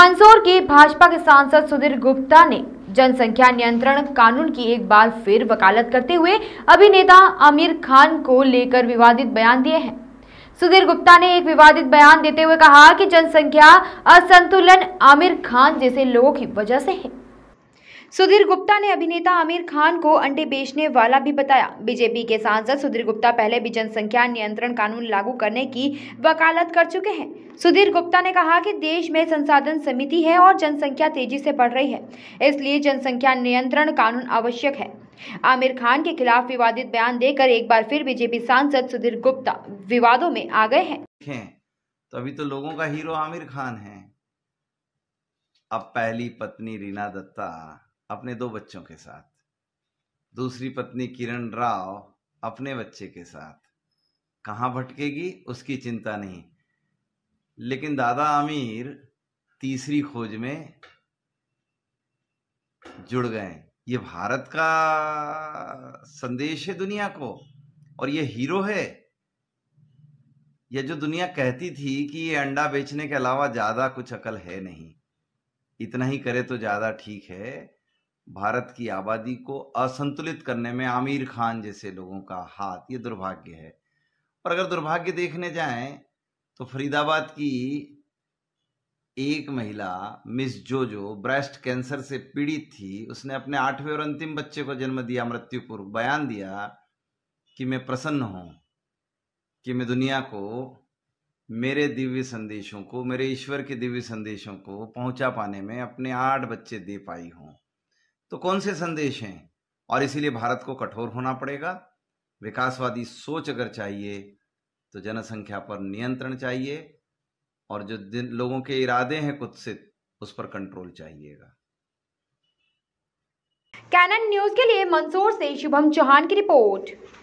मंदसौर के भाजपा के सांसद सुधीर गुप्ता ने जनसंख्या नियंत्रण कानून की एक बार फिर वकालत करते हुए अभिनेता आमिर खान को लेकर विवादित बयान दिए हैं सुधीर गुप्ता ने एक विवादित बयान देते हुए कहा कि जनसंख्या असंतुलन आमिर खान जैसे लोगों की वजह से है सुधीर गुप्ता ने अभिनेता आमिर खान को अंडे बेचने वाला भी बताया बीजेपी के सांसद सुधीर गुप्ता पहले भी जनसंख्या नियंत्रण कानून लागू करने की वकालत कर चुके हैं सुधीर गुप्ता ने कहा कि देश में संसाधन समिति है और जनसंख्या तेजी से बढ़ रही है इसलिए जनसंख्या नियंत्रण कानून आवश्यक है आमिर खान के खिलाफ विवादित बयान देकर एक बार फिर बीजेपी सांसद सुधीर गुप्ता विवादों में आ गए हैं तभी तो अभी तो लोगों का हीरो आमिर खान है अब पहली पत्नी रीना दत्ता अपने दो बच्चों के साथ दूसरी पत्नी किरण राव अपने बच्चे के साथ कहाँ भटकेगी उसकी चिंता नहीं लेकिन दादा आमिर तीसरी खोज में जुड़ गए ये भारत का संदेश है दुनिया को और ये हीरो है यह जो दुनिया कहती थी कि ये अंडा बेचने के अलावा ज़्यादा कुछ अकल है नहीं इतना ही करे तो ज़्यादा ठीक है भारत की आबादी को असंतुलित करने में आमिर खान जैसे लोगों का हाथ ये दुर्भाग्य है और अगर दुर्भाग्य देखने जाएं तो फरीदाबाद की एक महिला मिस जोजो ब्रेस्ट कैंसर से पीड़ित थी उसने अपने आठवें और अंतिम बच्चे को जन्म दिया पूर्व बयान दिया कि मैं प्रसन्न हूँ कि मैं दुनिया को मेरे दिव्य संदेशों को मेरे ईश्वर के दिव्य संदेशों को पहुंचा पाने में अपने आठ बच्चे दे पाई हूँ तो कौन से संदेश हैं और इसीलिए भारत को कठोर होना पड़ेगा विकासवादी सोच अगर चाहिए तो जनसंख्या पर नियंत्रण चाहिए और जो दिन लोगों के इरादे हैं कुत्सित उस पर कंट्रोल चाहिएगा कैनन न्यूज के लिए मंसूर से शुभम चौहान की रिपोर्ट